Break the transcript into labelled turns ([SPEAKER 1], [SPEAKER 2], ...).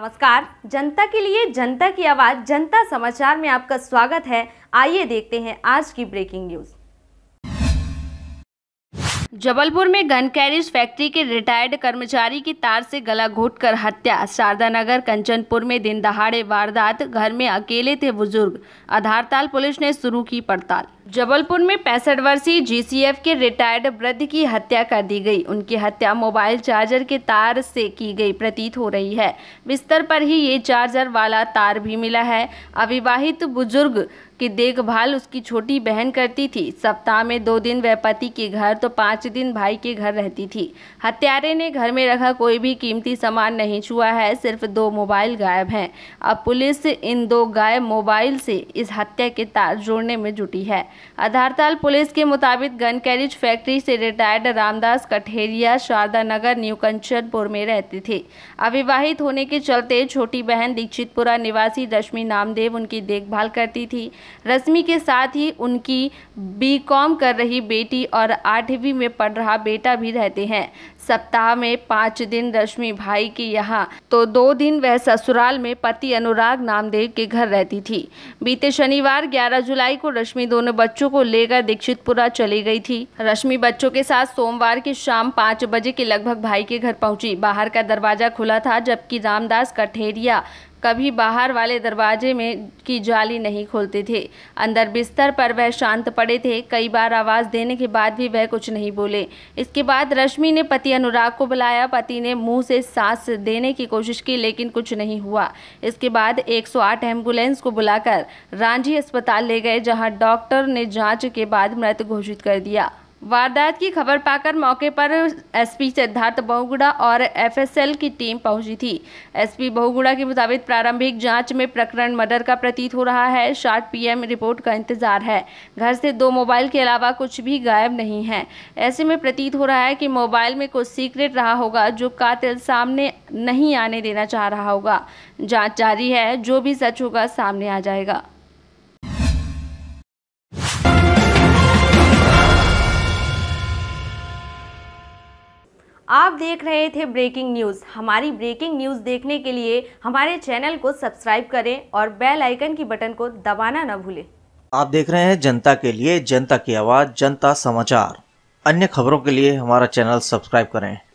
[SPEAKER 1] नमस्कार जनता के लिए जनता की आवाज जनता समाचार में आपका स्वागत है आइए देखते हैं आज की ब्रेकिंग न्यूज जबलपुर में गन कैरिज फैक्ट्री के रिटायर्ड कर्मचारी की तार से गला घोटकर हत्या शारदा नगर कंचनपुर में दिन दहाड़े वारदात घर में अकेले थे बुजुर्ग आधारताल पुलिस ने शुरू की पड़ताल जबलपुर में पैंसठ वर्षीय जीसीएफ के रिटायर्ड वृद्ध की हत्या कर दी गई उनकी हत्या मोबाइल चार्जर के तार से की गई प्रतीत हो रही है बिस्तर पर ही ये चार्जर वाला तार भी मिला है अविवाहित बुजुर्ग की देखभाल उसकी छोटी बहन करती थी सप्ताह में दो दिन वह पति के घर तो पाँच दिन भाई के घर रहती थी हत्यारे ने घर में रखा कोई भी कीमती सामान नहीं छुआ है सिर्फ दो मोबाइल गायब हैं अब पुलिस इन दो गायब मोबाइल से इस हत्या के तार जोड़ने में जुटी है आधारताल पुलिस के मुताबिक गन कैरिज फैक्ट्री से रिटायर्ड रामदास कठेरिया शारदा नगर न्यू कंचनपुर में रहते थे अविवाहित होने के चलते छोटी बहन दीक्षितपुरा निवासी रश्मि नामदेव उनकी देखभाल करती थी रश्मि के साथ ही उनकी बीकॉम कर रही बेटी और आठवीं में पढ़ रहा बेटा भी रहते हैं सप्ताह में पाँच दिन रश्मि भाई के यहाँ तो दो दिन वह ससुराल में पति अनुराग नामदेव के घर रहती थी बीते शनिवार 11 जुलाई को रश्मि दोनों बच्चों को लेकर दीक्षितपुरा चली गई थी रश्मि बच्चों के साथ सोमवार की शाम पाँच बजे के लगभग भाई के घर पहुंची बाहर का दरवाजा खुला था जबकि रामदास कठेरिया कभी बाहर वाले दरवाजे में की जाली नहीं खोलते थे अंदर बिस्तर पर वह शांत पड़े थे कई बार आवाज़ देने के बाद भी वह कुछ नहीं बोले इसके बाद रश्मि ने पति अनुराग को बुलाया पति ने मुंह से सांस देने की कोशिश की लेकिन कुछ नहीं हुआ इसके बाद 108 एम्बुलेंस को बुलाकर रांझी अस्पताल ले गए जहाँ डॉक्टर ने जाँच के बाद मृत घोषित कर दिया वारदात की खबर पाकर मौके पर एसपी सिद्धार्थ बहुगुड़ा और एफएसएल की टीम पहुंची थी एसपी बहुगुड़ा के मुताबिक प्रारंभिक जांच में प्रकरण मर्डर का प्रतीत हो रहा है शार्ट पीएम रिपोर्ट का इंतजार है घर से दो मोबाइल के अलावा कुछ भी गायब नहीं है ऐसे में प्रतीत हो रहा है कि मोबाइल में कुछ सीक्रेट रहा होगा जो कातिल सामने नहीं आने देना चाह रहा होगा जाँच जारी है जो भी सच होगा सामने आ जाएगा आप देख रहे थे ब्रेकिंग न्यूज़ हमारी ब्रेकिंग न्यूज़ देखने के लिए हमारे चैनल को सब्सक्राइब करें और बेल आइकन की बटन को दबाना न भूलें आप देख रहे हैं जनता के लिए जनता की आवाज़ जनता समाचार अन्य खबरों के लिए हमारा चैनल सब्सक्राइब करें